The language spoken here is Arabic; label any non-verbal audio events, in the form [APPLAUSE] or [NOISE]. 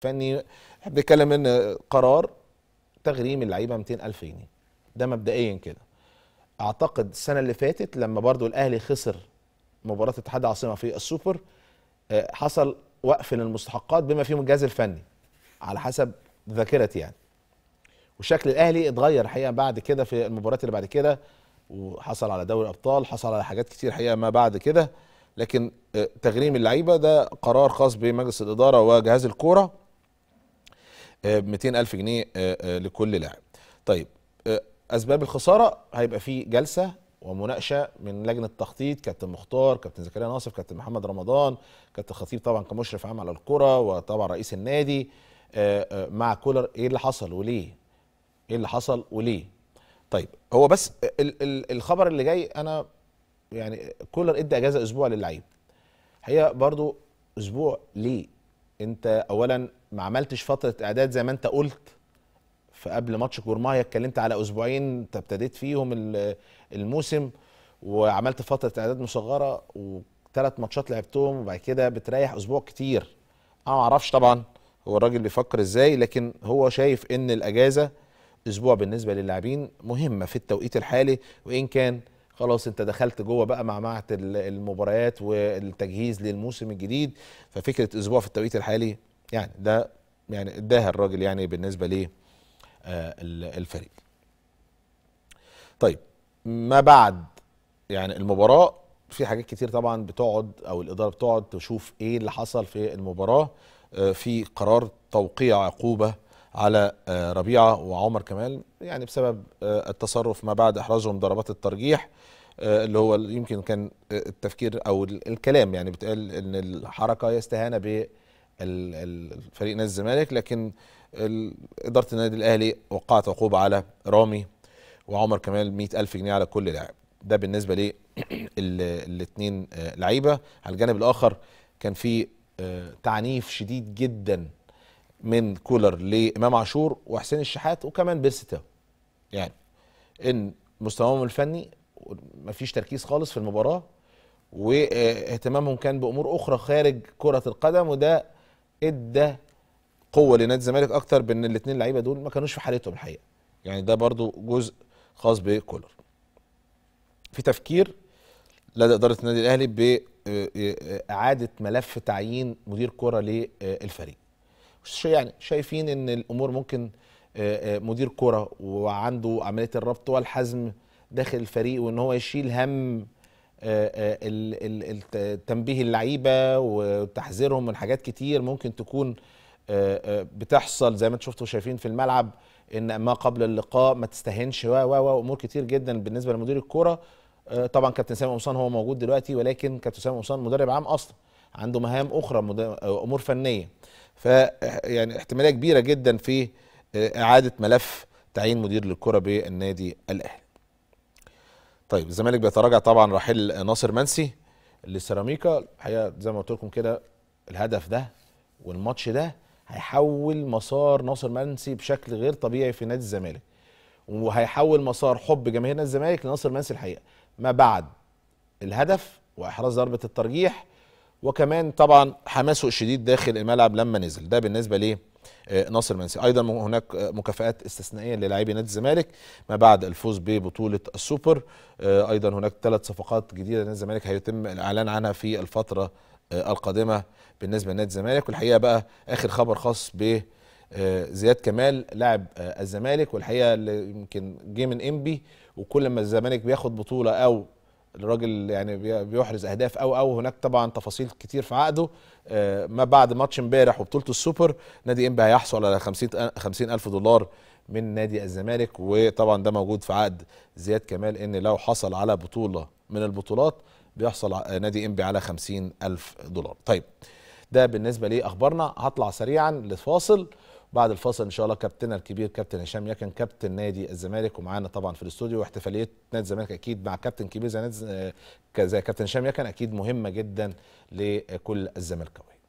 فني احنا بنتكلم ان قرار تغريم اللعيبه 200000 جنيه ده مبدئيا كده اعتقد السنه اللي فاتت لما برضو الاهلي خسر مباراه اتحاد العاصمه في السوبر آه، حصل وقف للمستحقات بما فيهم الجهاز الفني على حسب ذاكرتي يعني وشكل الاهلي اتغير الحقيقه بعد كده في المباريات اللي بعد كده وحصل على دوري ابطال حصل على حاجات كتير حقيقه ما بعد كده لكن آه، تغريم اللعيبه ده قرار خاص بمجلس الاداره وجهاز الكوره 200000 آه، جنيه آه، آه، لكل لاعب طيب اسباب الخساره هيبقى في جلسه ومناقشه من لجنه التخطيط كابتن مختار كابتن زكريا ناصف كابتن محمد رمضان كابتن خطيب طبعا كمشرف عام على الكره وطبعا رئيس النادي مع كولر ايه اللي حصل وليه ايه اللي حصل وليه طيب هو بس الخبر اللي جاي انا يعني كولر ادى اجازه اسبوع للعيب هي برضو اسبوع ليه انت اولا ما عملتش فتره اعداد زي ما انت قلت فقبل ماتش جورمايا اتكلمت على اسبوعين انت ابتديت فيهم الموسم وعملت فتره اعداد مصغره وثلاث ماتشات لعبتهم وبعد كده بتريح اسبوع كتير انا ما اعرفش طبعا هو الراجل بيفكر ازاي لكن هو شايف ان الاجازه اسبوع بالنسبه للاعبين مهمه في التوقيت الحالي وان كان خلاص انت دخلت جوه بقى مع معه المباريات والتجهيز للموسم الجديد ففكره اسبوع في التوقيت الحالي يعني ده يعني اداها الراجل يعني بالنسبه ليه آه، الفريق طيب ما بعد يعني المباراه في حاجات كتير طبعا بتقعد او الاداره بتقعد تشوف ايه اللي حصل في المباراه آه، في قرار توقيع عقوبه على آه، ربيعه وعمر كمال يعني بسبب التصرف ما بعد احراجهم ضربات الترجيح اللي هو يمكن كان التفكير او الكلام يعني بتقال ان الحركه يستهان ب فريق نادي الزمالك لكن اداره النادي الاهلي وقعت عقوبه على رامي وعمر كمال 100000 جنيه على كل لاعب ده بالنسبه [CLEARS THROAT] الاثنين آه، لعيبه على الجانب الاخر كان في آه، تعنيف شديد جدا من كولر لامام عاشور وحسين الشحات وكمان بيرستاو يعني ان مستواهم الفني مفيش تركيز خالص في المباراه واهتمامهم كان بامور اخرى خارج كره القدم وده ادى قوه لنادي الزمالك اكتر بان الاثنين لعيبه دول ما كانوش في حالتهم الحقيقه يعني ده برضو جزء خاص بكولر في تفكير لدى اداره النادي الاهلي باعاده آه، آه، ملف تعيين مدير كره للفريق يعني شايفين ان الامور ممكن آه، مدير كره وعنده عمليه الربط والحزم داخل الفريق وان هو يشيل هم تنبيه اللعيبه وتحذيرهم من حاجات كتير ممكن تكون آه، آه، بتحصل زي ما انتم شفتوا شايفين في الملعب ان ما قبل اللقاء ما تستهنش و و امور كتير جدا بالنسبه لمدير الكوره آه، طبعا كابتن سامي قمصان هو موجود دلوقتي ولكن كابتن سامي قمصان مدرب عام اصلا عنده مهام اخرى امور فنيه ف يعني احتماليه كبيره جدا في اعاده ملف تعيين مدير للكره بالنادي الاهلي طيب الزمالك بيتراجع طبعا رحيل ناصر منسي لسيراميكا الحقيقه زي ما قلت لكم كده الهدف ده والماتش ده هيحول مسار ناصر منسي بشكل غير طبيعي في نادي الزمالك وهيحول مسار حب جماهيرنا الزمالك لناصر منسي الحقيقه ما بعد الهدف واحراز ضربه الترجيح وكمان طبعا حماسه الشديد داخل الملعب لما نزل ده بالنسبه ليه آه، ناصر منسي ايضا هناك آه، مكافئات استثنائيه للاعبي نادي الزمالك ما بعد الفوز ببطوله السوبر آه، ايضا هناك ثلاث صفقات جديده لنادي الزمالك هيتم الاعلان عنها في الفتره القادمه بالنسبه لنادي الزمالك والحقيقه بقى اخر خبر خاص ب زياد كمال لاعب الزمالك والحقيقه اللي يمكن جه من انبي وكل ما الزمالك بياخد بطوله او الراجل يعني بيحرز اهداف او او هناك طبعا تفاصيل كتير في عقده آه، ما بعد ماتش امبارح وبطوله السوبر نادي انبي هيحصل على 50 50 الف دولار من نادي الزمالك وطبعا ده موجود في عقد زياد كمال ان لو حصل على بطوله من البطولات بيحصل نادي انبي على 50 الف دولار طيب ده بالنسبه لاخبارنا هطلع سريعا لفاصل بعد الفاصل ان شاء الله كابتننا الكبير كابتن هشام يكن كابتن نادي الزمالك ومعانا طبعا في الاستوديو واحتفاليه نادي الزمالك اكيد مع كابتن كبير زي آه، زي كابتن هشام يكن اكيد مهمه جدا لكل الزملكاويه